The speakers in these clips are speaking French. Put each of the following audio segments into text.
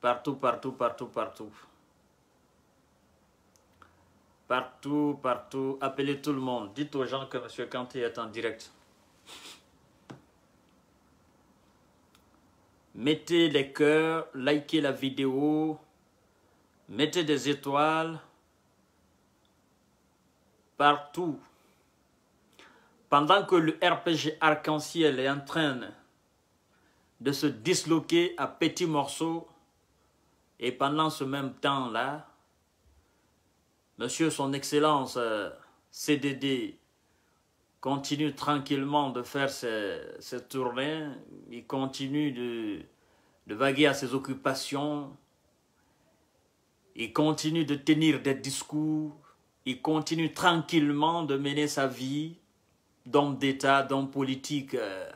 Partout, partout, partout, partout. Partout, partout. Appelez tout le monde. Dites aux gens que M. Kanté est en direct. Mettez les cœurs, likez la vidéo, mettez des étoiles. Partout. Pendant que le RPG arc-en-ciel est en train de se disloquer à petits morceaux, et pendant ce même temps-là, Monsieur Son Excellence euh, CDD continue tranquillement de faire ses, tournées, il continue de, vaguer à ses occupations, il continue de tenir des discours, il continue tranquillement de mener sa vie d'homme d'État, d'homme politique. Euh,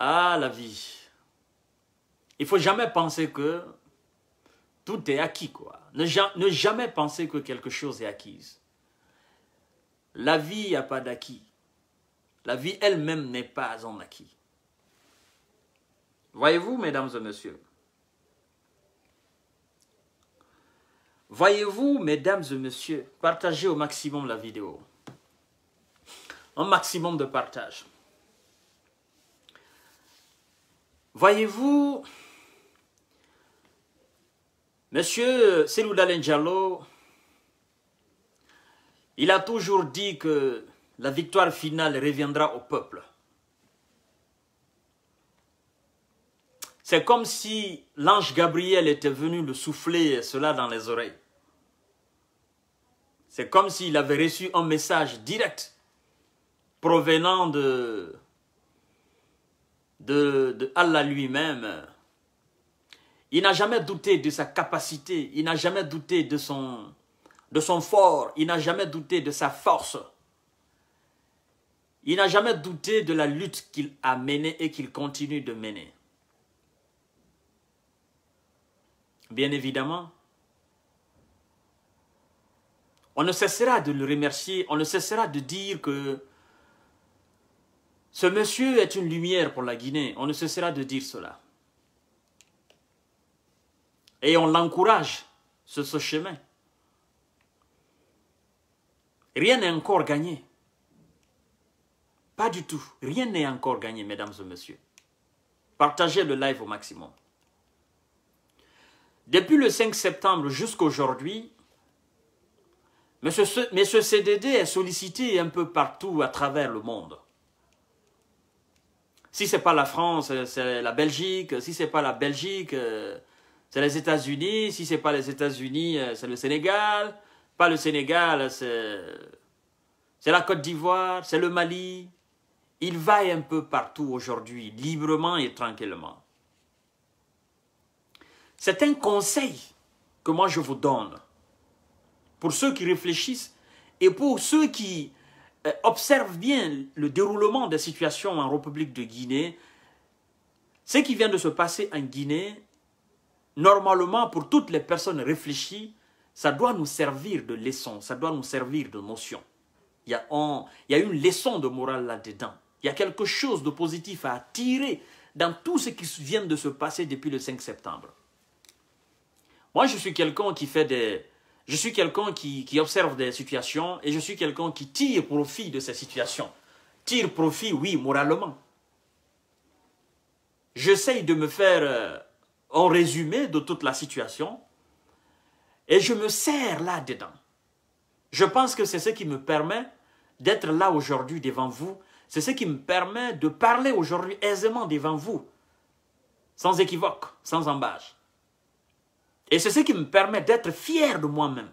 à la vie il faut jamais penser que tout est acquis, quoi. Ne, jamais penser que quelque chose est acquis. La vie n'a pas d'acquis. La vie elle-même n'est pas en acquis. Voyez-vous, mesdames et messieurs Voyez-vous, mesdames et messieurs, partagez au maximum la vidéo. Un maximum de partage. Voyez-vous, Monsieur Selouda Njalo, il a toujours dit que la victoire finale reviendra au peuple. C'est comme si l'ange Gabriel était venu le souffler cela dans les oreilles. C'est comme s'il avait reçu un message direct provenant de, de Allah lui-même il n'a jamais douté de sa capacité, il n'a jamais douté de son, de son fort, il n'a jamais douté de sa force. Il n'a jamais douté de la lutte qu'il a menée et qu'il continue de mener. Bien évidemment, on ne cessera de le remercier, on ne cessera de dire que ce monsieur est une lumière pour la Guinée, on ne cessera de dire cela et on l'encourage sur ce chemin. Rien n'est encore gagné. Pas du tout. Rien n'est encore gagné, mesdames et messieurs. Partagez le live au maximum. Depuis le 5 septembre jusqu'aujourd'hui, M. ce CDD est sollicité un peu partout à travers le monde. Si ce n'est pas la France, c'est la Belgique. Si ce n'est pas la Belgique, euh, c'est les États-Unis. Si ce n'est pas les États-Unis, euh, c'est le Sénégal. Pas le Sénégal, c'est la Côte d'Ivoire, c'est le Mali. Il vaille un peu partout aujourd'hui, librement et tranquillement. C'est un conseil que moi je vous donne pour ceux qui réfléchissent et pour ceux qui euh, observent bien le déroulement des situations en République de Guinée. Ce qui vient de se passer en Guinée normalement, pour toutes les personnes réfléchies, ça doit nous servir de leçon, ça doit nous servir de notion. Il y a, il y a une leçon de morale là-dedans. Il y a quelque chose de positif à tirer dans tout ce qui vient de se passer depuis le 5 septembre. Moi, je suis quelqu'un qui fait des... Je suis quelqu'un qui, qui observe des situations et je suis quelqu'un qui tire profit de ces situations. Tire profit, oui, moralement. J'essaye de me faire euh, en résumé de toute la situation, et je me sers là-dedans. Je pense que c'est ce qui me permet d'être là aujourd'hui devant vous. C'est ce qui me permet de parler aujourd'hui aisément devant vous, sans équivoque, sans embâche. Et c'est ce qui me permet d'être fier de moi-même.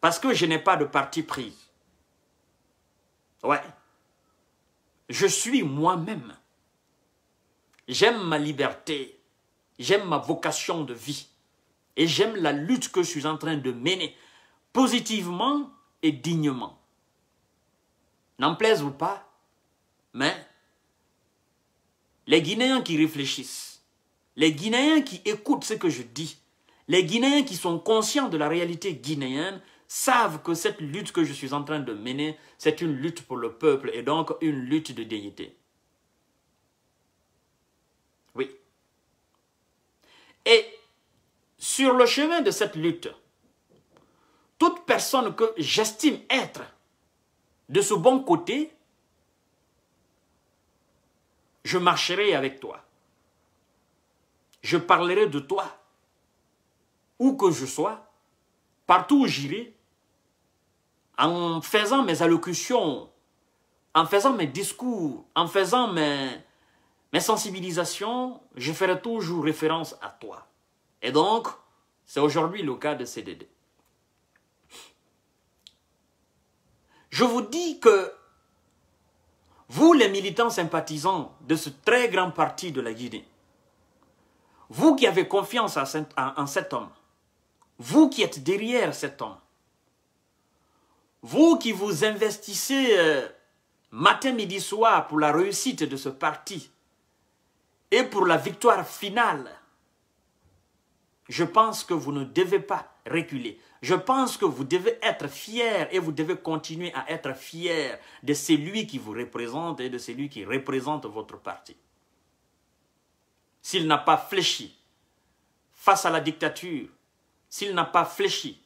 Parce que je n'ai pas de parti pris. Ouais. Je suis moi-même. J'aime ma liberté j'aime ma vocation de vie et j'aime la lutte que je suis en train de mener positivement et dignement. N'en plaise ou pas, mais les Guinéens qui réfléchissent, les Guinéens qui écoutent ce que je dis, les Guinéens qui sont conscients de la réalité guinéenne savent que cette lutte que je suis en train de mener, c'est une lutte pour le peuple et donc une lutte de dignité. Et sur le chemin de cette lutte, toute personne que j'estime être de ce bon côté, je marcherai avec toi. Je parlerai de toi, où que je sois, partout où j'irai, en faisant mes allocutions, en faisant mes discours, en faisant mes, mes sensibilisations, je ferai toujours référence à toi. Et donc, c'est aujourd'hui le cas de CDD. Je vous dis que vous, les militants sympathisants de ce très grand parti de la Guinée, vous qui avez confiance en cet homme, vous qui êtes derrière cet homme, vous qui vous investissez euh, matin, midi, soir pour la réussite de ce parti, et pour la victoire finale, je pense que vous ne devez pas reculer. Je pense que vous devez être fier et vous devez continuer à être fier de celui qui vous représente et de celui qui représente votre parti. S'il n'a pas fléchi face à la dictature, s'il n'a pas fléchi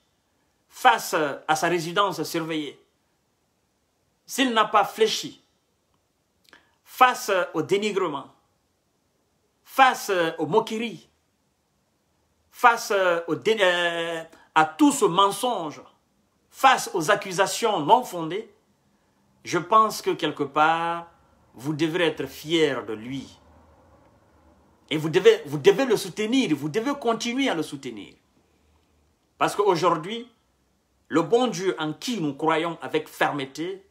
face à sa résidence surveillée, s'il n'a pas fléchi face au dénigrement, face euh, aux moqueries, face euh, euh, à tout ce mensonge, face aux accusations non fondées, je pense que quelque part, vous devrez être fier de lui. Et vous devez, vous devez le soutenir, vous devez continuer à le soutenir. Parce qu'aujourd'hui, le bon Dieu en qui nous croyons avec fermeté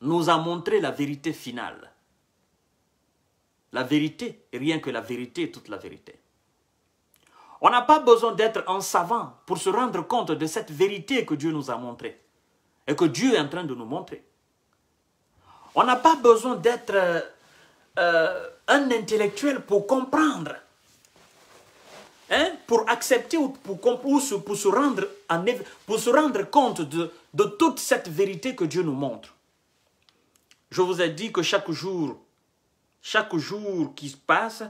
nous a montré la vérité finale. La vérité, rien que la vérité, toute la vérité. On n'a pas besoin d'être un savant pour se rendre compte de cette vérité que Dieu nous a montrée et que Dieu est en train de nous montrer. On n'a pas besoin d'être euh, euh, un intellectuel pour comprendre, hein, pour accepter ou pour, pour, se, pour, se, rendre pour se rendre compte de toute cette vérité que Dieu nous montre. Je vous ai dit que chaque jour, chaque jour qui se passe,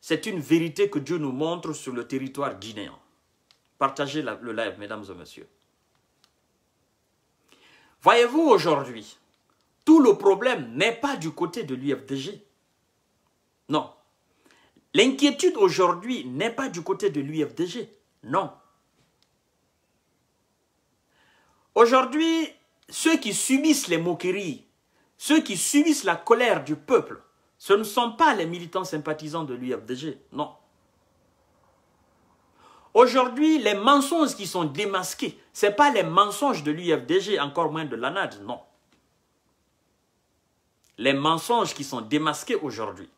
c'est une vérité que Dieu nous montre sur le territoire guinéen. Partagez le live, mesdames et messieurs. Voyez-vous aujourd'hui, tout le problème n'est pas du côté de l'UFDG. Non. L'inquiétude aujourd'hui n'est pas du côté de l'UFDG. Non. Aujourd'hui, ceux qui subissent les moqueries ceux qui subissent la colère du peuple, ce ne sont pas les militants sympathisants de l'UFDG, non. Aujourd'hui, les mensonges qui sont démasqués, ce sont pas les mensonges de l'UFDG, encore moins de l'ANAD, non. Les mensonges qui sont démasqués aujourd'hui,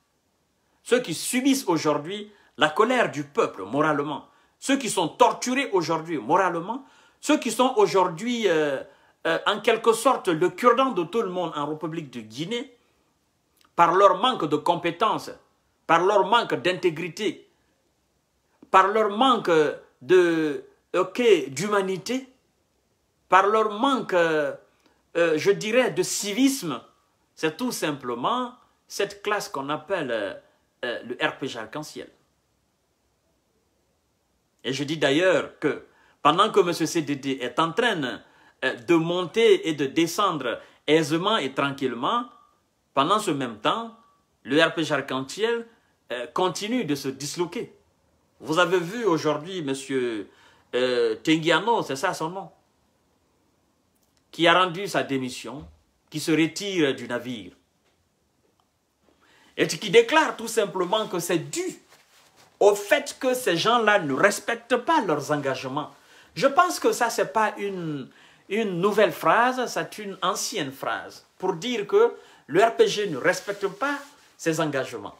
ceux qui subissent aujourd'hui la colère du peuple moralement, ceux qui sont torturés aujourd'hui moralement, ceux qui sont aujourd'hui euh, euh, en quelque sorte le cure-dent de tout le monde en République de Guinée par leur manque de compétences, par leur manque d'intégrité, par leur manque de d'humanité, par leur manque, euh, euh, je dirais, de civisme. C'est tout simplement cette classe qu'on appelle le RPG arc-en-ciel. Et je dis d'ailleurs que pendant que M. CDD est en train euh, de monter et de descendre aisément et tranquillement, pendant ce même temps, le RP ciel euh, continue de se disloquer. Vous avez vu aujourd'hui M. Euh, Tengiano, c'est ça son nom, qui a rendu sa démission, qui se retire du navire et qui déclare tout simplement que c'est dû au fait que ces gens-là ne respectent pas leurs engagements. Je pense que ça, ce n'est pas une, une nouvelle phrase, c'est une ancienne phrase pour dire que le RPG ne respecte pas ses engagements.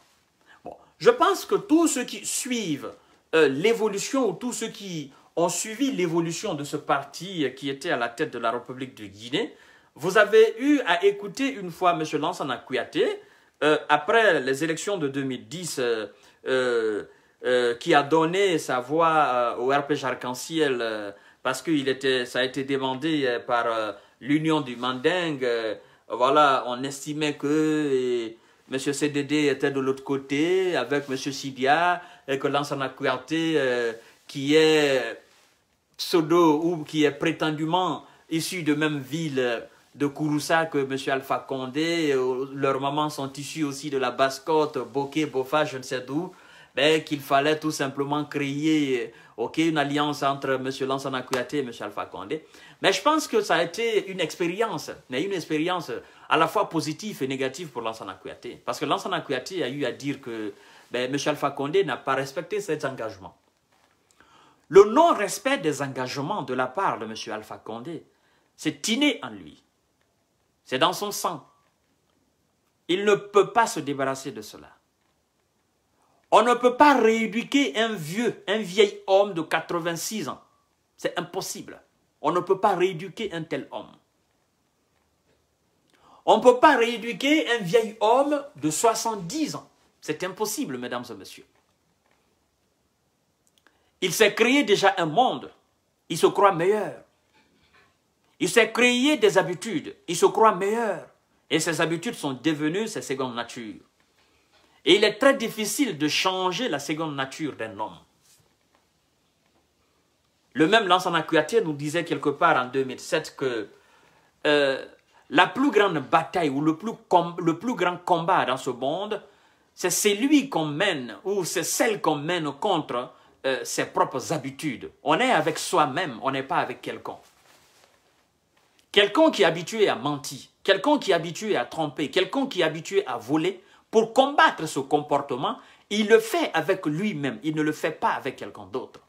Bon, je pense que tous ceux qui suivent euh, l'évolution ou tous ceux qui ont suivi l'évolution de ce parti euh, qui était à la tête de la République de Guinée, vous avez eu à écouter une fois M. Lansana Kouyaté, euh, après les élections de 2010, qui a donné sa voix au RPG arc-en-ciel parce que était, ça a été demandé euh, par euh, l'Union du Mandingue. Euh, voilà, on estimait que M. CDD était de l'autre côté avec M. Sidia et que Lansana Kouyaté, qui est pseudo ou qui est prétendument issu de même ville de Kouroussa que M. Alpha Condé, leurs mamans sont issues aussi de la Basse-Côte, Boké, Bofa, je ne sais d'où. Ben, qu'il fallait tout simplement créer euh, une alliance entre M. Lansana Kouyaté et M. Alpha Condé. Mais je pense que ça a été une expérience, mais une expérience à la fois positive et négative pour Lansana Kouyaté. Parce que Lansana Kouyaté a eu à dire que ben, M. Alpha Condé n'a pas respecté ses engagements. Le non-respect des engagements de la part de M. Alpha Condé, c'est inné en lui. C'est dans son sang. Il ne peut pas se débarrasser de cela. On ne peut pas rééduquer un vieux, un vieil homme de 86 ans. C'est impossible. On ne peut pas rééduquer un tel homme. On ne peut pas rééduquer un vieil homme de 70 ans. C'est impossible, mesdames et messieurs. Il s'est créé déjà un monde. Il se croit meilleur. Il s'est créé des habitudes. Il se croit meilleur. Et ces habitudes sont devenues ses secondes natures. Et il est très difficile de changer la seconde nature d'un homme. Le même Lansana Akuyaté nous disait quelque part en 2007 que euh, la plus grande bataille ou le plus, le plus grand combat dans ce monde, c'est celui qu'on mène ou c'est celle qu'on mène contre euh, ses propres habitudes. On est avec soi-même, on n'est pas avec quelqu'un. Quelqu'un qui est habitué à mentir, quelqu'un qui est habitué à tromper, quelqu'un qui est habitué à voler, pour combattre ce comportement, il le fait avec lui-même, il ne le fait pas avec quelqu'un d'autre.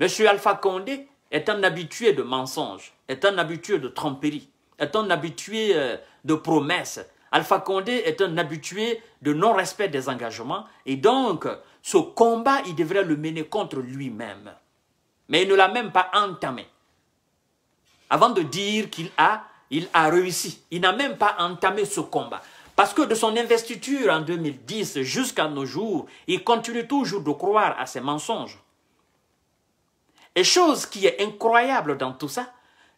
Monsieur Alpha Condé est un habitué de mensonges, est un habitué de tromperies, est un habitué euh, de promesses. Alpha Condé est un habitué de non-respect des engagements et donc ce combat, il devrait le mener contre lui-même. Mais il ne l'a même pas entamé. Avant de dire qu'il a, il a réussi. Il n'a même pas entamé ce combat. Parce que de son investiture en 2010 jusqu'à nos jours, il continue toujours de croire à ses mensonges. Et chose qui est incroyable dans tout ça,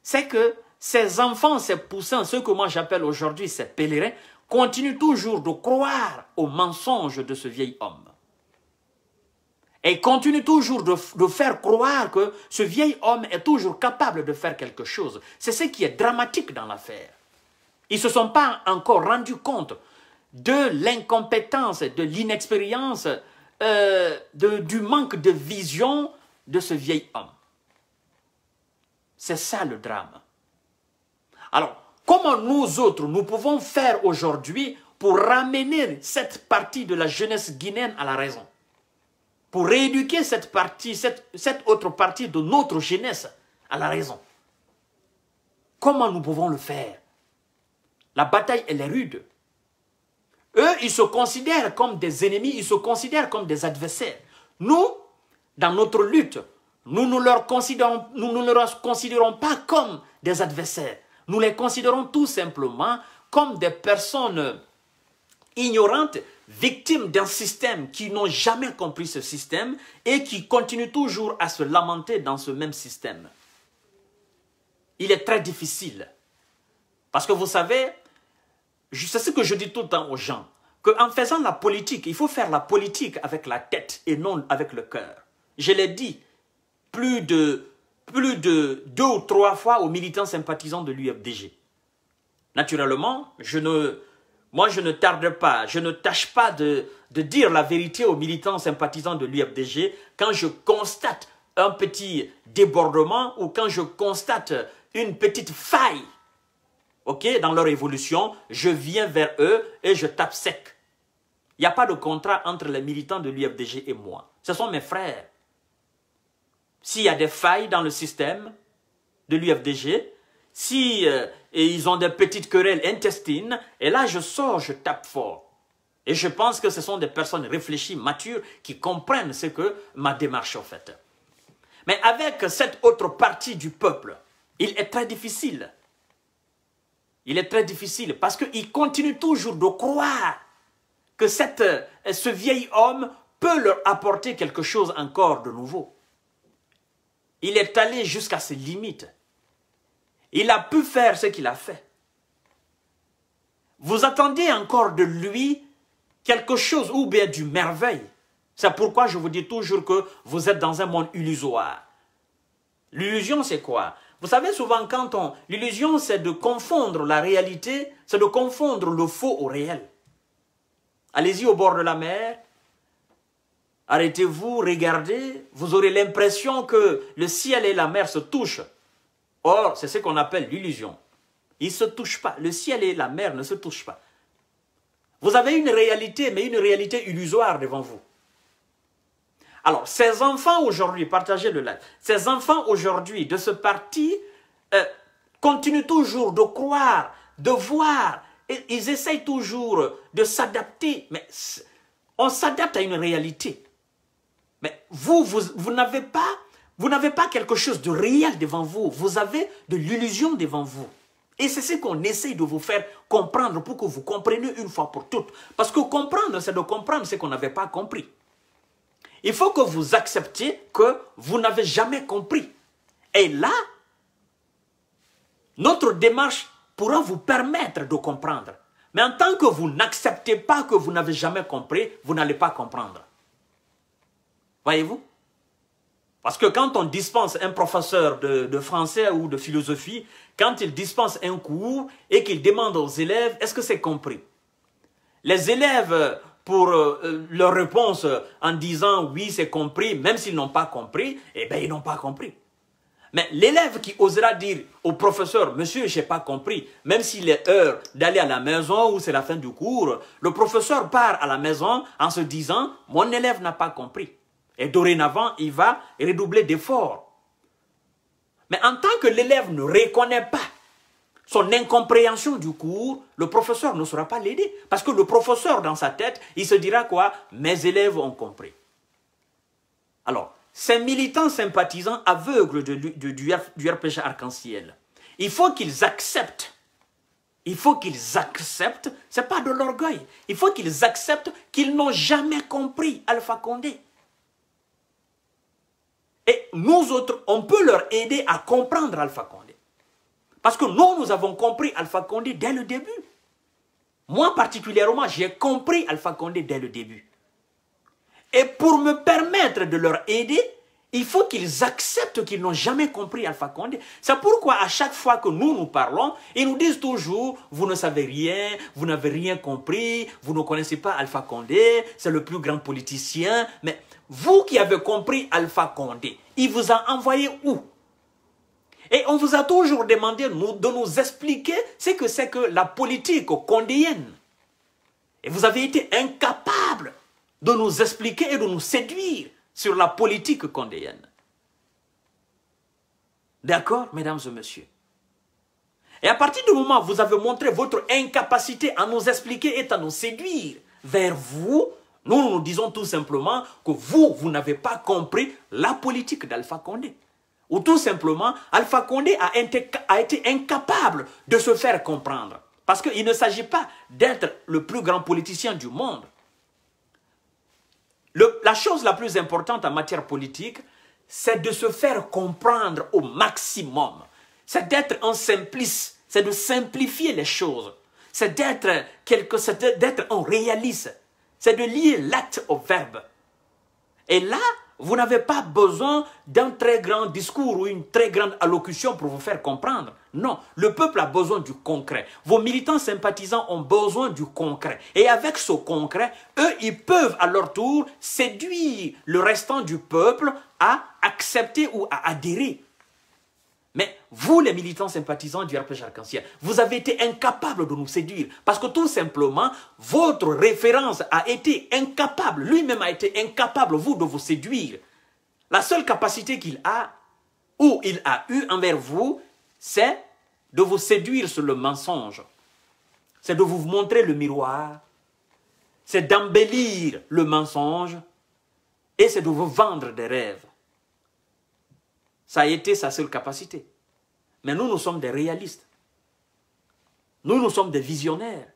c'est que ses enfants, ses poussins, ceux que moi j'appelle aujourd'hui ses pèlerins, continuent toujours de croire aux mensonges de ce vieil homme. Et continuent toujours de faire croire que ce vieil homme est toujours capable de faire quelque chose. C'est ce qui est dramatique dans l'affaire. Ils ne se sont pas encore rendus compte de l'incompétence, de l'inexpérience, euh, du manque de vision de ce vieil homme. C'est ça le drame. Alors, comment nous autres, nous pouvons faire aujourd'hui pour ramener cette partie de la jeunesse guinéenne à la raison Pour rééduquer cette partie, cette autre partie de notre jeunesse à la raison Comment nous pouvons le faire la bataille, elle est rude. Eux, ils se considèrent comme des ennemis, ils se considèrent comme des adversaires. Nous, dans notre lutte, nous ne leur considérons, nous considérons pas comme des adversaires. Nous les considérons tout simplement comme des personnes ignorantes, victimes d'un système qui n'ont jamais compris ce système et qui continuent toujours à se lamenter dans ce même système. Il est très difficile. Parce que vous savez, c'est ce que je dis tout le temps aux gens, qu'en faisant la politique, il faut faire la politique avec la tête et non avec le cœur. Je l'ai dit plus de, plus de deux ou trois fois aux militants sympathisants de l'UFDG. Naturellement, je ne, moi je ne tarde pas, je ne tâche pas de, de dire la vérité aux militants sympathisants de l'UFDG quand je constate un petit débordement ou quand je constate une petite faille ok, dans leur évolution, je viens vers eux et je tape sec. Il n'y a pas de contrat entre les militants de l'UFDG et moi. Ce sont mes frères. S'il y a des failles dans le système de l'UFDG, si euh, ils ont des petites querelles intestines, et là je sors, je tape fort. Et je pense que ce sont des personnes réfléchies, matures, qui comprennent ce que ma démarche en fait. Mais avec cette autre partie du peuple, il est très difficile il est très difficile parce qu'il continue toujours de croire que cette, euh, ce vieil homme peut leur apporter quelque chose encore de nouveau. Il est allé jusqu'à ses limites. Il a pu faire ce qu'il a fait. Vous attendez encore de lui quelque chose ou bien du merveille. C'est pourquoi je vous dis toujours que vous êtes dans un monde illusoire. L'illusion, c'est quoi vous savez, souvent, quand on... L'illusion, c'est de confondre la réalité, c'est de confondre le faux au réel. Allez-y au bord de la mer, arrêtez-vous, regardez, vous aurez l'impression que le ciel et la mer se touchent. Or, c'est ce qu'on appelle l'illusion. Ils ne se touchent pas. Le ciel et la mer ne se touchent pas. Vous avez une réalité, mais une réalité illusoire devant vous. Alors, ces enfants aujourd'hui, partagez le live, ces enfants aujourd'hui de ce parti euh, continuent toujours de croire, de voir, et ils essayent toujours de s'adapter, mais on s'adapte à une réalité. Mais vous, vous, n'avez pas, vous n'avez pas quelque chose de réel devant vous. Vous avez de l'illusion devant vous. Et c'est ce qu'on essaye de vous faire comprendre pour que vous compreniez une fois pour toutes. Parce que comprendre, c'est de comprendre ce qu'on n'avait pas compris il faut que vous acceptiez que vous n'avez jamais compris. Et là, notre démarche pourra vous permettre de comprendre. Mais en tant que vous n'acceptez pas que vous n'avez jamais compris, vous n'allez pas comprendre. Voyez-vous Parce que quand on dispense un professeur de, français ou de philosophie, quand il dispense un cours et qu'il demande aux élèves, est-ce que c'est compris Les élèves pour euh, euh, leur réponse en disant oui, c'est compris, même s'ils n'ont pas compris, eh bien, ils n'ont pas compris. Mais l'élève qui osera dire au professeur, monsieur, je n'ai pas compris, même s'il est heure d'aller à la maison ou c'est la fin du cours, le professeur part à la maison en se disant, mon élève n'a pas compris. Et dorénavant, il va redoubler d'efforts. Mais en tant que l'élève ne reconnaît pas son incompréhension du cours, le professeur ne saura pas l'aider. Parce que le professeur, dans sa tête, il se dira quoi Mes élèves ont compris. Alors, ces militants sympathisants aveugles de, du, RPG arc-en-ciel, il faut qu'ils acceptent. Il faut qu'ils acceptent, n'est pas de l'orgueil, il faut qu'ils acceptent qu'ils n'ont jamais compris Alpha Condé. Et nous autres, on peut leur aider à comprendre Alpha Condé. Parce que nous, nous avons compris Alpha Condé dès le début. Moi particulièrement, j'ai compris Alpha Condé dès le début. Et pour me permettre de leur aider, il faut qu'ils acceptent qu'ils n'ont jamais compris Alpha Condé. C'est pourquoi à chaque fois que nous nous parlons, ils nous disent toujours « vous ne savez rien, vous n'avez rien compris, vous ne connaissez pas Alpha Condé, c'est le plus grand politicien. » Mais vous qui avez compris Alpha Condé, il vous a envoyé où et on vous a toujours demandé de nous expliquer ce que c'est que la politique condéenne. Et vous avez été incapable de nous expliquer et de nous séduire sur la politique condéenne. D'accord, mesdames et messieurs Et à partir du moment où vous avez montré votre incapacité à nous expliquer et à nous séduire vers vous, nous nous disons tout simplement que vous, vous n'avez pas compris la politique d'Alpha Condé. Ou tout simplement, Alpha Condé a, été incapable de se faire comprendre. Parce qu'il ne s'agit pas d'être le plus grand politicien du monde. la chose la plus importante en matière politique, c'est de se faire comprendre au maximum. C'est d'être un simplice, c'est de simplifier les choses. C'est d'être quelque, d'être un réaliste. C'est de lier l'acte au verbe. Et là, vous n'avez pas besoin d'un très grand discours ou une très grande allocution pour vous faire comprendre. Non, le peuple a besoin du concret. Vos militants sympathisants ont besoin du concret. Et avec ce concret, eux, ils peuvent à leur tour séduire le restant du peuple à accepter ou à adhérer mais vous, les militants sympathisants du RPG arc en vous avez été incapables de nous séduire parce que tout simplement, votre référence a été incapable, lui-même a été incapable, vous, de vous séduire. La seule capacité qu'il a, ou il a eu envers vous, c'est de vous séduire sur le mensonge. C'est de vous montrer le miroir, c'est d'embellir le mensonge et c'est de vous vendre des rêves. Ça a été sa seule capacité. Mais nous, nous sommes des réalistes. Nous, nous sommes des visionnaires.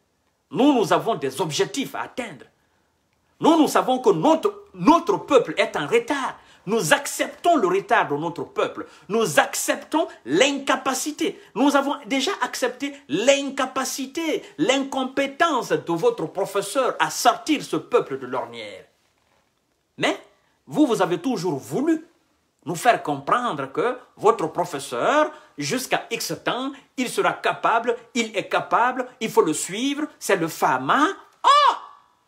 Nous, nous avons des objectifs à atteindre. Nous, nous savons que notre, notre peuple est en retard. Nous acceptons le retard de notre peuple. Nous acceptons l'incapacité. Nous avons déjà accepté l'incapacité, l'incompétence de votre professeur à sortir ce peuple de l'ornière. Mais vous, vous avez toujours voulu nous faire comprendre que votre professeur, jusqu'à X temps, il sera capable, il est capable, il faut le suivre, c'est le Fama. Oh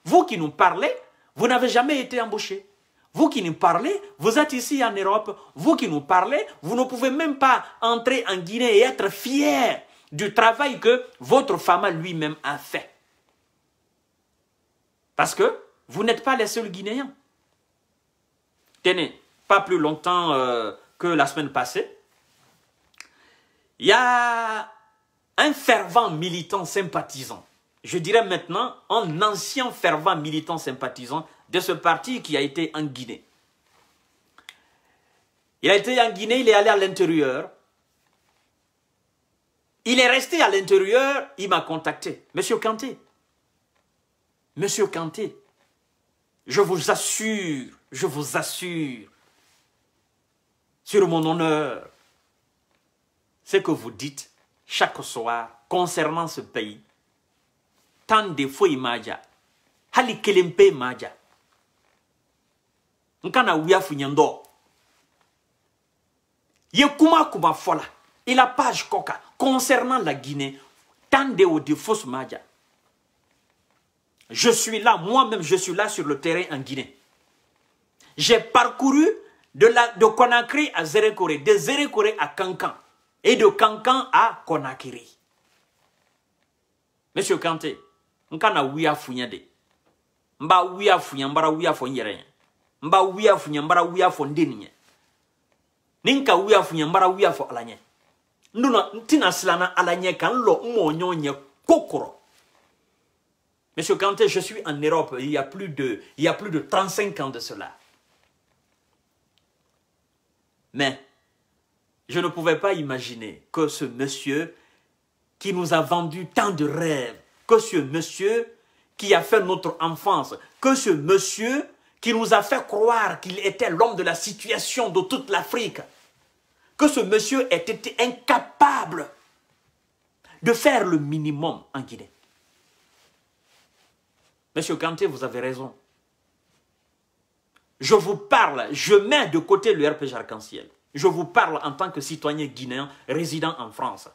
Vous qui nous parlez, vous n'avez jamais été embauché. Vous qui nous parlez, vous êtes ici en Europe. Vous qui nous parlez, vous ne pouvez même pas entrer en Guinée et être fier du travail que votre Fama lui-même a fait. Parce que vous n'êtes pas les seuls Guinéens. Tenez, pas plus longtemps euh, que la semaine passée, il y a un fervent militant sympathisant, je dirais maintenant un ancien fervent militant sympathisant de ce parti qui a été en Guinée. Il a été en Guinée, il est allé à l'intérieur. Il est resté à l'intérieur, il m'a contacté. Monsieur Kanté, Monsieur Kanté, je vous assure, je vous assure sur mon honneur. Ce que vous dites chaque soir concernant ce pays, tant de fois maja, hali kelempe maja. Nkana ouya fuyendo. kuma fola. Et la page coca concernant la Guinée, tant de, de fausses Je suis là, moi-même, je suis là sur le terrain en Guinée. J'ai parcouru de, la, de Conakry à Zérékoré, de Zérékoré à Kankan, et de Kankan à Conakry. Monsieur Kanté, n kana wuya funya de. N Mba ouya funya, n bara wuya fɔ n yɛrɛ ɲɛ. N b'a wuya funya, n bara wuya fɔ Nuna, denni Monsieur Kanté, je suis en Europe il y a plus de, il y a plus de 35 ans de cela. Mais je ne pouvais pas imaginer que ce monsieur qui nous a vendu tant de rêves, que ce monsieur qui a fait notre enfance, que ce monsieur qui nous a fait croire qu'il était l'homme de la situation de toute l'Afrique, que ce monsieur ait été incapable de faire le minimum en Guinée. Monsieur Kanté, vous avez raison. Je vous parle, je mets de côté le RPG arc-en-ciel. Je vous parle en tant que citoyen guinéen résident en France,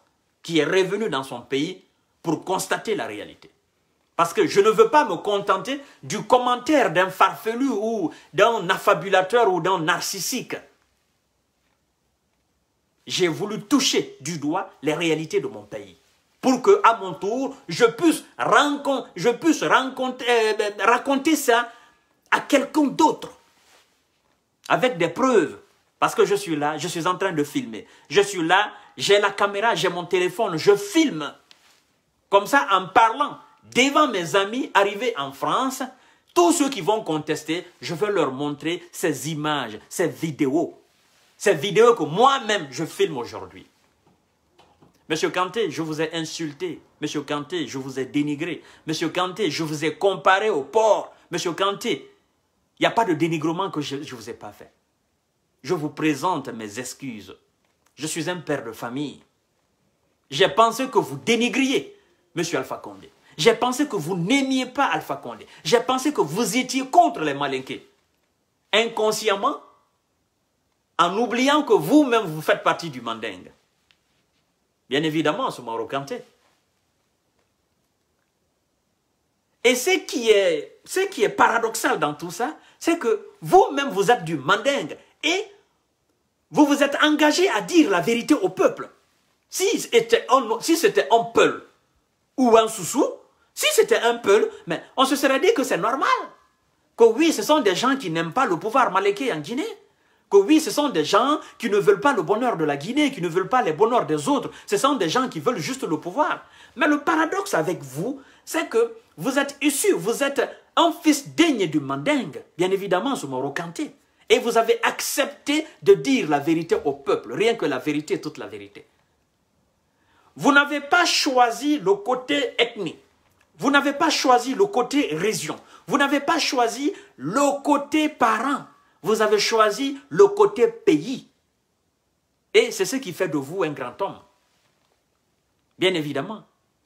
qui est revenu dans son pays pour constater la réalité. Parce que je ne veux pas me contenter du commentaire d'un farfelu ou d'un affabulateur ou d'un narcissique. J'ai voulu toucher du doigt les réalités de mon pays pour que, à mon tour, je puisse, euh, raconter ça à quelqu'un d'autre avec des preuves. Parce que je suis là, je suis en train de filmer. Je suis là, j'ai la caméra, j'ai mon téléphone, je filme. Comme ça, en parlant devant mes amis arrivés en France, tous ceux qui vont contester, je vais leur montrer ces images, ces vidéos. Ces vidéos que moi-même, je filme aujourd'hui. Monsieur Kanté, je vous ai insulté. Monsieur Kanté, je vous ai dénigré. Monsieur Kanté, je vous ai comparé au porc. Monsieur Kanté, il n'y a pas de dénigrement que je ne vous ai pas fait. Je vous présente mes excuses. Je suis un père de famille. J'ai pensé que vous dénigriez M. Alpha Condé. J'ai pensé que vous n'aimiez pas Alpha Condé. J'ai pensé que vous étiez contre les Malinqués. Inconsciemment, en oubliant que vous-même, vous faites partie du Mandingue. Bien évidemment, ce Marocantais. Et ce qui est, ce qui est paradoxal dans tout ça, c'est que vous-même, vous êtes du mandingue et vous vous êtes engagé à dire la vérité au peuple. Si c'était un, si c'était un peul ou un soussou, si c'était un peul, mais on se serait dit que c'est normal. Que oui, ce sont des gens qui n'aiment pas le pouvoir maléqué en Guinée. Que oui, ce sont des gens qui ne veulent pas le bonheur de la Guinée, qui ne veulent pas les bonheurs des autres. Ce sont des gens qui veulent juste le pouvoir. Mais le paradoxe avec vous, c'est que vous êtes issu, vous êtes un fils digne du mandingue, bien évidemment, sous morocanté Et vous avez accepté de dire la vérité au peuple, rien que la vérité, toute la vérité. Vous n'avez pas choisi le côté ethnie. Vous n'avez pas choisi le côté région. Vous n'avez pas choisi le côté parent. Vous avez choisi le côté pays. Et c'est ce qui fait de vous un grand homme. Bien évidemment.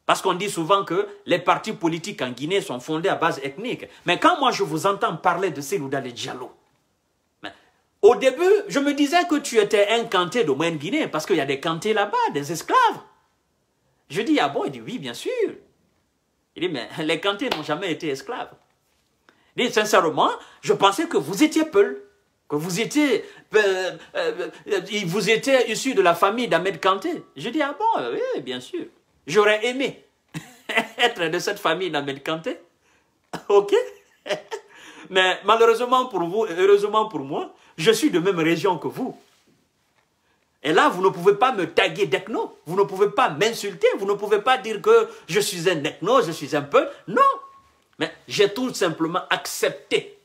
Parce qu'on dit souvent que les partis politiques en Guinée sont fondés à base ethnique. Mais quand moi je vous entends parler de Selouda de Diallo, au début, je me disais que tu étais un canté de moyenne Guinée, parce qu'il y a des cantés là-bas, des esclaves. Je dis, ah bon Il dit, oui, bien sûr. Il dit, mais les cantés n'ont jamais été esclaves. Il dit, sincèrement, je pensais que vous étiez Peul, que vous étiez, euh, euh, euh, vous étiez issu de la famille d'Ahmed Kanté. Je dis, ah bon, oui, bien sûr. J'aurais aimé être de cette famille dans Ok Mais malheureusement pour vous heureusement pour moi, je suis de même région que vous. Et là, vous ne pouvez pas me taguer d'ethno. Vous ne pouvez pas m'insulter. Vous ne pouvez pas dire que je suis un ethno, je suis un peuple. Non. Mais j'ai tout simplement accepté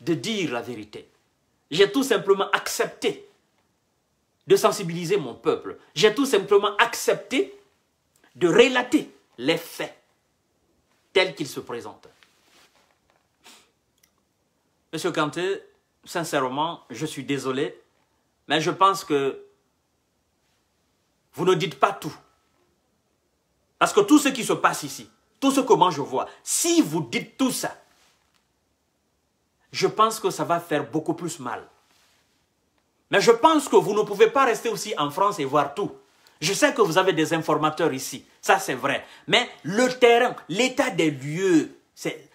de dire la vérité. J'ai tout simplement accepté de sensibiliser mon peuple. J'ai tout simplement accepté de relater les faits tels qu'ils se présentent. Monsieur Kanté, sincèrement, je suis désolé, mais je pense que vous ne dites pas tout. Parce que tout ce qui se passe ici, tout ce que moi je vois, si vous dites tout ça, je pense que ça va faire beaucoup plus mal. Mais je pense que vous ne pouvez pas rester aussi en France et voir tout. Je sais que vous avez des informateurs ici, ça c'est vrai. Mais le terrain, l'état des lieux, c'est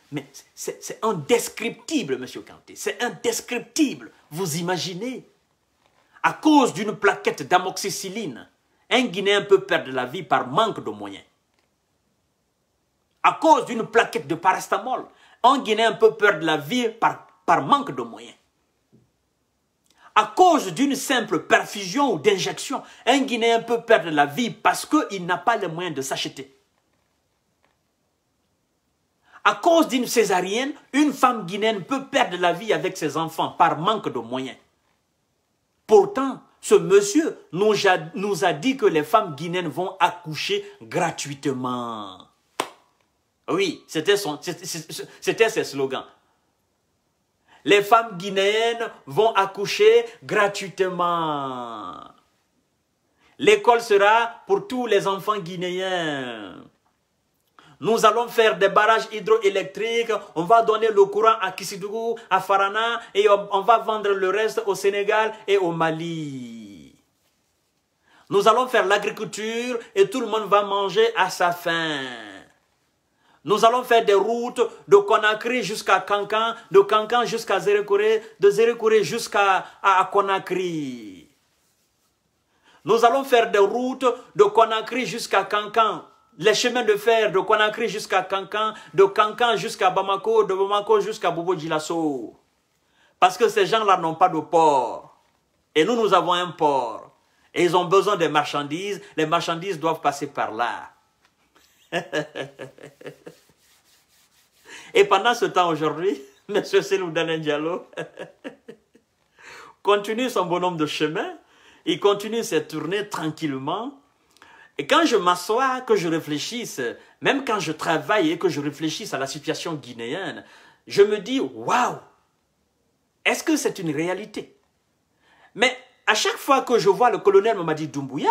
indescriptible, Monsieur Kanté. C'est indescriptible. Vous imaginez À cause d'une plaquette d'amoxicilline, un Guinéen peut perdre la vie par manque de moyens. À cause d'une plaquette de parastamol, un Guinéen peut perdre la vie par, par manque de moyens à cause d'une simple perfusion ou d'injection, un Guinéen peut perdre la vie parce qu'il n'a pas les moyens de s'acheter. À cause d'une césarienne, une femme guinéenne peut perdre la vie avec ses enfants par manque de moyens. Pourtant, ce monsieur nous a, dit que les femmes guinéennes vont accoucher gratuitement. Oui, c'était ses slogans les femmes guinéennes vont accoucher gratuitement. L'école sera pour tous les enfants guinéens. Nous allons faire des barrages hydroélectriques. On va donner le courant à Kissidougou, à Farana et on va vendre le reste au Sénégal et au Mali. Nous allons faire l'agriculture et tout le monde va manger à sa faim. Nous allons faire des routes de Conakry jusqu'à Cancan, de Cancan jusqu'à Zérekoré, de Zérekoré jusqu'à à Conakry. Nous allons faire des routes de Conakry jusqu'à Cancan, les chemins de fer de Conakry jusqu'à Cancan, de Cancan jusqu'à Bamako, de Bamako jusqu'à Bobo Parce que ces gens-là n'ont pas de port. Et nous, nous avons un port. Et ils ont besoin des marchandises. Les marchandises doivent passer par là. Et pendant ce temps aujourd'hui, M. Seloudan Diallo continue son bonhomme de chemin, il continue ses tournées tranquillement. Et quand je m'assois, que je réfléchisse, même quand je travaille et que je réfléchisse à la situation guinéenne, je me dis, waouh, est-ce que c'est une réalité Mais à chaque fois que je vois le colonel dit Doumbouya,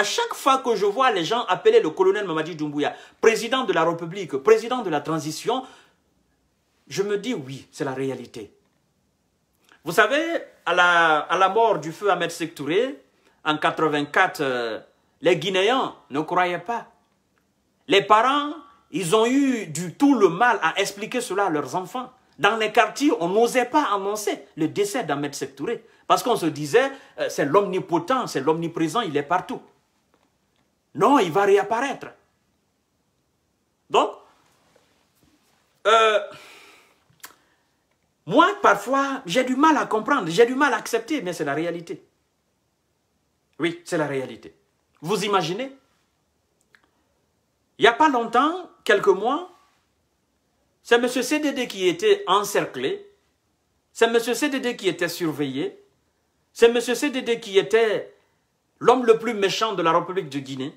à chaque fois que je vois les gens appeler le colonel Mamadi Doumbouya président de la République, président de la transition, je me dis oui, c'est la réalité. Vous savez, à la, à la mort du feu Ahmed Sektouré, en 84, euh, les Guinéens ne croyaient pas. Les parents, ils ont eu du tout le mal à expliquer cela à leurs enfants. Dans les quartiers, on n'osait pas annoncer le décès d'Ahmed Sektouré. Parce qu'on se disait, euh, c'est l'omnipotent, c'est l'omniprésent, il est partout. Non, il va réapparaître. Donc, euh, moi, parfois, j'ai du mal à comprendre, j'ai du mal à accepter, mais c'est la réalité. Oui, c'est la réalité. Vous imaginez Il n'y a pas longtemps, quelques mois, c'est M. CDD qui était encerclé, c'est M. CDD qui était surveillé, c'est M. CDD qui était l'homme le plus méchant de la République de Guinée.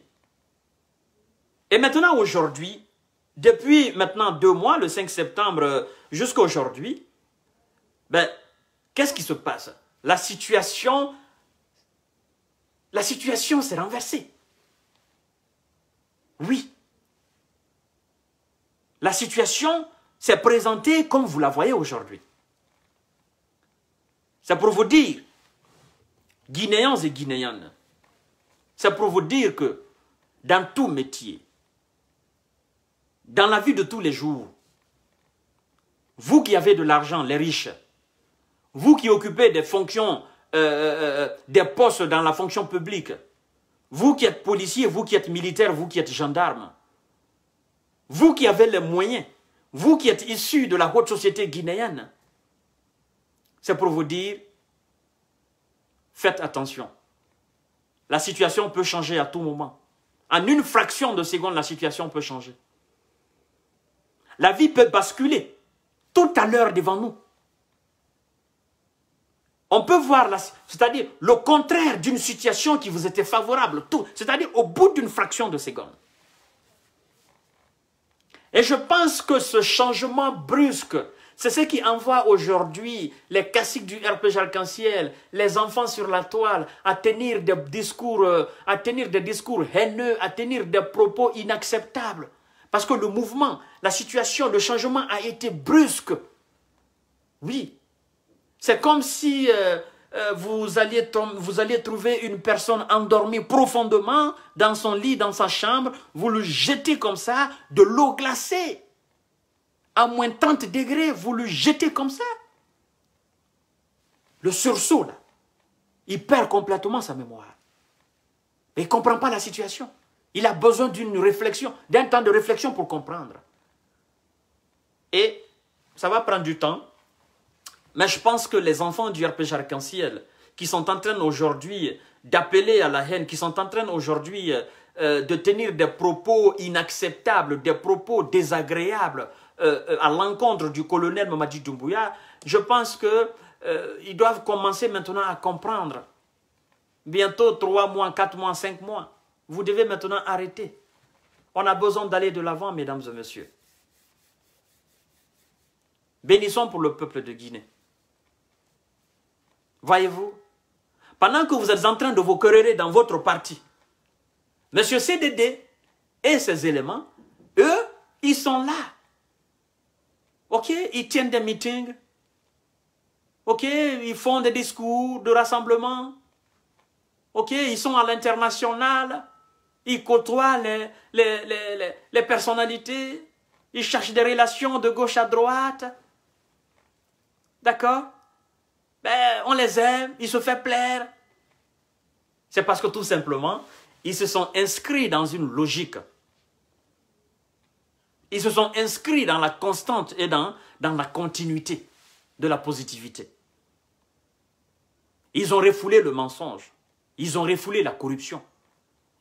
Et maintenant, aujourd'hui, depuis maintenant deux mois, le 5 septembre jusqu'à aujourd'hui, ben, qu'est-ce qui se passe La situation, la situation s'est renversée. Oui. La situation s'est présentée comme vous la voyez aujourd'hui. C'est pour vous dire, Guinéens et Guinéennes, c'est pour vous dire que dans tout métier, dans la vie de tous les jours, vous qui avez de l'argent, les riches, vous qui occupez des fonctions, euh, euh, euh, des postes dans la fonction publique, vous qui êtes policier, vous qui êtes militaire, vous qui êtes gendarme, vous qui avez les moyens, vous qui êtes issus de la haute société guinéenne, c'est pour vous dire, faites attention. La situation peut changer à tout moment. En une fraction de seconde, la situation peut changer. La vie peut basculer tout à l'heure devant nous. On peut voir, c'est-à-dire le contraire d'une situation qui vous était favorable, tout, c'est-à-dire au bout d'une fraction de seconde. Et je pense que ce changement brusque c'est ce qui envoie aujourd'hui les classiques du RPG arc-en-ciel, les enfants sur la toile, à tenir des discours, euh, à tenir des discours haineux, à tenir des propos inacceptables. Parce que le mouvement, la situation, le changement a été brusque. Oui. C'est comme si euh, euh, vous alliez, vous alliez trouver une personne endormie profondément dans son lit, dans sa chambre, vous le jetez comme ça, de l'eau glacée à moins 30 degrés, vous le jetez comme ça. Le sursaut, là, il perd complètement sa mémoire. il ne comprend pas la situation. Il a besoin d'une réflexion, d'un temps de réflexion pour comprendre. Et ça va prendre du temps, mais je pense que les enfants du RPG Arc-en-Ciel, qui sont en train aujourd'hui d'appeler à la haine, qui sont en train aujourd'hui euh, de tenir des propos inacceptables, des propos désagréables, euh, euh, à l'encontre du colonel Mamadi Doumbouya, je pense qu'ils euh, ils doivent commencer maintenant à comprendre. Bientôt, trois mois, quatre mois, cinq mois. Vous devez maintenant arrêter. On a besoin d'aller de l'avant, mesdames et messieurs. Bénissons pour le peuple de Guinée. Voyez-vous, pendant que vous êtes en train de vous quereller dans votre parti, monsieur CDD et ses éléments, eux, ils sont là. OK, ils tiennent des meetings. OK, ils font des discours de rassemblement. OK, ils sont à l'international. Ils côtoient les, personnalités. Ils cherchent des relations de gauche à droite. D'accord ben, On les aime, ils se font plaire. C'est parce que tout simplement, ils se sont inscrits dans une logique ils se sont inscrits dans la constante et dans, dans la continuité de la positivité. Ils ont refoulé le mensonge. Ils ont refoulé la corruption.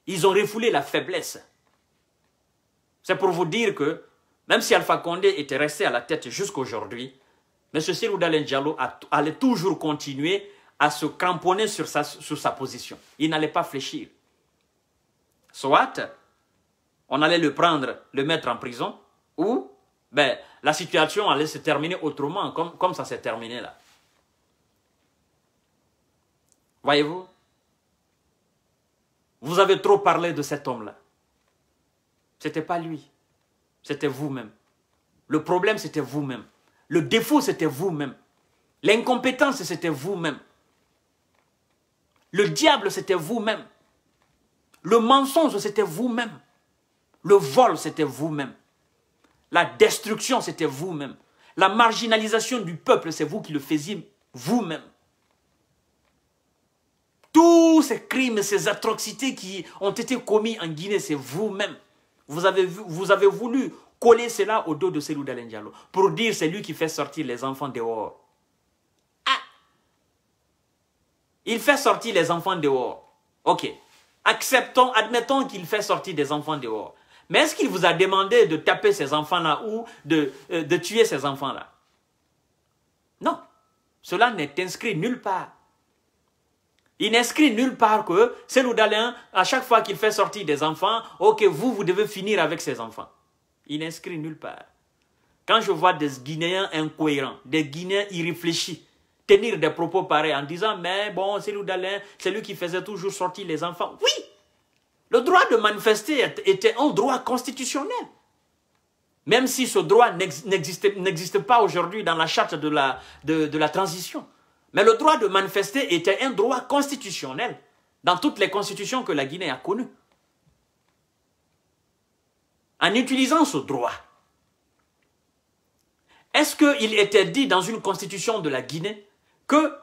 Ils ont refoulé la faiblesse. C'est pour vous dire que même si Alpha Condé était resté à la tête jusqu'aujourd'hui, M. Siroudal Dalen allait toujours continuer à se cramponner sur sa, sur sa position. Il n'allait pas fléchir. Soit on allait le prendre, le mettre en prison, ou ben, la situation allait se terminer autrement, comme, comme ça s'est terminé là. Voyez-vous Vous avez trop parlé de cet homme-là. Ce n'était pas lui, c'était vous-même. Le problème, c'était vous-même. Le défaut, c'était vous-même. L'incompétence, c'était vous-même. Le diable, c'était vous-même. Le mensonge, c'était vous-même. Le vol, c'était vous-même. La destruction, c'était vous-même. La marginalisation du peuple, c'est vous qui le faisiez vous-même. Tous ces crimes, ces atrocités qui ont été commis en Guinée, c'est vous-même. Vous avez, vous avez voulu coller cela au dos de Selou Diallo pour dire c'est lui qui fait sortir les enfants dehors. Ah Il fait sortir les enfants dehors. Ok. Acceptons, admettons qu'il fait sortir des enfants dehors. Mais est-ce qu'il vous a demandé de taper ces enfants-là ou de, euh, de tuer ces enfants-là Non. Cela n'est inscrit nulle part. Il n'inscrit nulle part que c'est l'Oudalien, à chaque fois qu'il fait sortir des enfants, ok, vous, vous devez finir avec ces enfants. Il n'inscrit nulle part. Quand je vois des Guinéens incohérents, des Guinéens irréfléchis, tenir des propos pareils en disant, mais bon, c'est l'Oudalien, c'est lui qui faisait toujours sortir les enfants. Oui, le droit de manifester était un droit constitutionnel. Même si ce droit n'existe pas aujourd'hui dans la charte de la, de, la transition. Mais le droit de manifester était un droit constitutionnel dans toutes les constitutions que la Guinée a connues. En utilisant ce droit, est-ce qu'il était dit dans une constitution de la Guinée que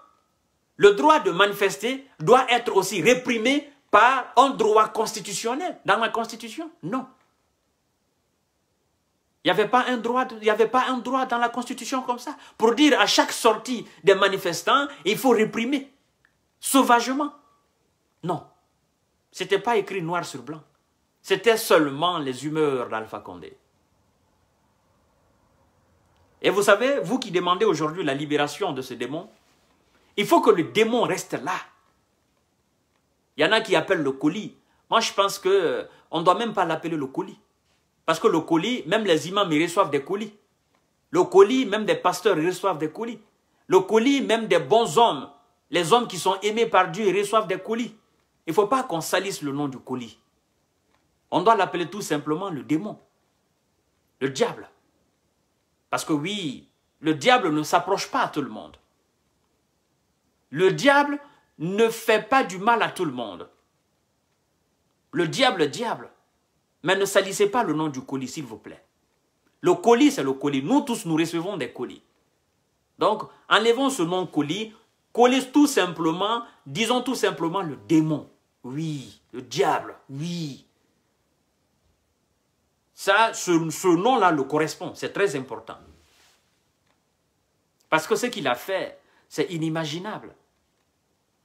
le droit de manifester doit être aussi réprimé par un droit constitutionnel dans la Constitution. Non. Il n'y avait, pas un droit, avait pas un droit dans la Constitution comme ça pour dire à chaque sortie des manifestants, il faut réprimer sauvagement. Non. Ce n'était pas écrit noir sur blanc. C'était seulement les humeurs d'Alpha Condé. Et vous savez, vous qui demandez aujourd'hui la libération de ce démon, il faut que le démon reste là. Il y en a qui appellent le colis. Moi, je pense qu'on euh, ne doit même pas l'appeler le colis. Parce que le colis, même les imams, ils reçoivent des colis. Le colis, même des pasteurs, ils reçoivent des colis. Le colis, même des bons hommes, les hommes qui sont aimés par Dieu, ils reçoivent des colis. Il ne faut pas qu'on salisse le nom du colis. On doit l'appeler tout simplement le démon, le diable. Parce que oui, le diable ne s'approche pas à tout le monde. Le diable ne fait pas du mal à tout le monde. Le diable, le diable. Mais ne salissez pas le nom du colis, s'il vous plaît. Le colis, c'est le colis. Nous tous, nous recevons des colis. Donc, enlevons ce nom colis. Colis tout simplement, disons tout simplement le démon. Oui, le diable, oui. Ça, ce nom-là le correspond, c'est très important. Parce que ce qu'il a fait, c'est inimaginable.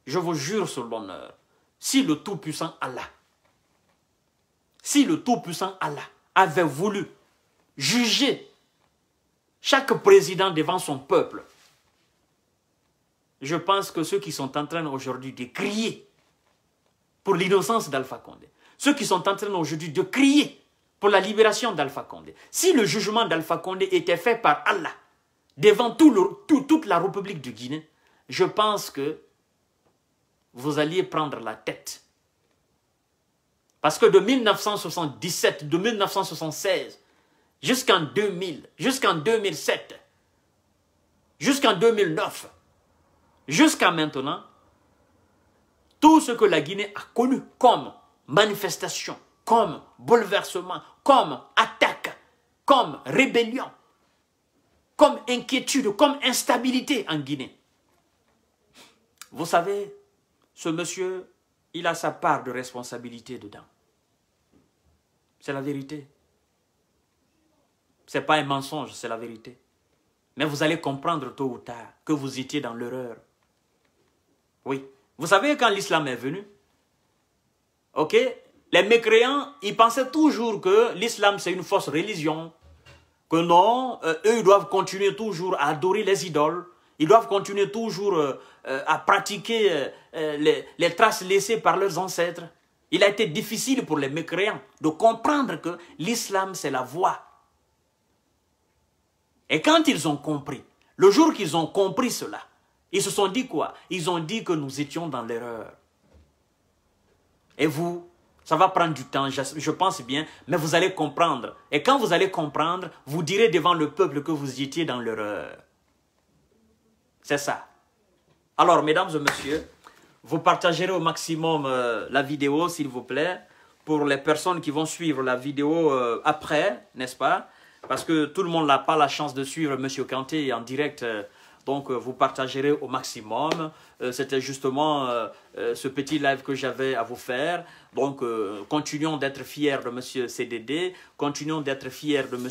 Je vous jure sur l'honneur, si le Tout-Puissant Allah, si le Tout-Puissant Allah avait voulu juger chaque président devant son peuple, je pense que ceux qui sont en train aujourd'hui de crier pour l'innocence d'Alpha Condé, ceux qui sont en train aujourd'hui de crier pour la libération d'Alpha Condé, si le jugement d'Alpha Condé était fait par Allah devant tout toute la République de Guinée, je pense que vous alliez prendre la tête. Parce que de 1977, de 1976, jusqu'en 2000, jusqu'en 2007, jusqu'en 2009, jusqu'à maintenant, tout ce que la Guinée a connu comme manifestation, comme bouleversement, comme attaque, comme rébellion, comme inquiétude, comme instabilité en Guinée. Vous savez, ce monsieur, il a sa part de responsabilité dedans. C'est la vérité. Ce n'est pas un mensonge, c'est la vérité. Mais vous allez comprendre tôt ou tard que vous étiez dans l'erreur. Oui. Vous savez, quand l'islam est venu, ok, les mécréants, ils pensaient toujours que l'islam, c'est une fausse religion. Que non, euh, eux, ils doivent continuer toujours à adorer les idoles. Ils doivent continuer toujours euh, euh, à pratiquer euh, les, les, traces laissées par leurs ancêtres. Il a été difficile pour les mécréants de comprendre que l'islam, c'est la voie. Et quand ils ont compris, le jour qu'ils ont compris cela, ils se sont dit quoi Ils ont dit que nous étions dans l'erreur. Et vous, ça va prendre du temps, je pense bien, mais vous allez comprendre. Et quand vous allez comprendre, vous direz devant le peuple que vous étiez dans l'erreur. C'est ça. Alors, mesdames et messieurs, vous partagerez au maximum euh, la vidéo, s'il vous plaît, pour les personnes qui vont suivre la vidéo euh, après, n'est-ce pas Parce que tout le monde n'a pas la chance de suivre M. Kanté en direct euh, donc, euh, vous partagerez au maximum. Euh, c'était justement euh, ce petit live que j'avais à vous faire. Donc, continuons d'être fiers de M. CDD, continuons d'être fiers de M.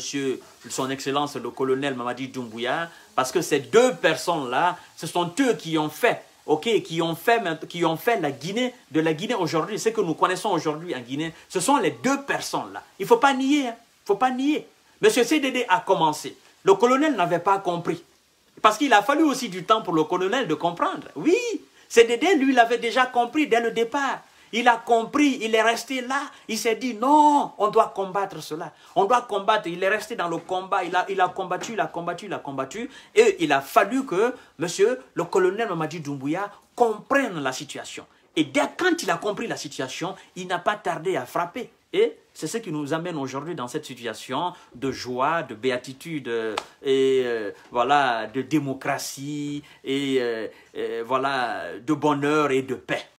Son Excellence le colonel Mamadi Doumbouya, parce que ces deux personnes-là, ce sont eux qui ont fait ok, qui, ont fait, qui ont fait la Guinée, de la Guinée aujourd'hui, ce que nous connaissons aujourd'hui en Guinée, ce sont les deux personnes-là. Il ne faut pas nier, hein. il ne faut pas nier. Monsieur CDD a commencé. Le colonel n'avait pas compris. Parce qu'il a fallu aussi du temps pour le colonel de comprendre. Oui, CDD, lui, il avait déjà compris dès le départ. Il a compris, il est resté là. Il s'est dit, non, on doit combattre cela. On doit combattre. Il est resté dans le combat. Il a, combattu, il a combattu, il a combattu. Et il a fallu que monsieur le colonel Mamadi Doumbouya comprenne la situation. Et dès quand il a compris la situation, il n'a pas tardé à frapper. Et c'est ce qui nous amène aujourd'hui dans cette situation de joie, de béatitude euh, et euh, voilà de démocratie et euh, voilà de bonheur et de paix.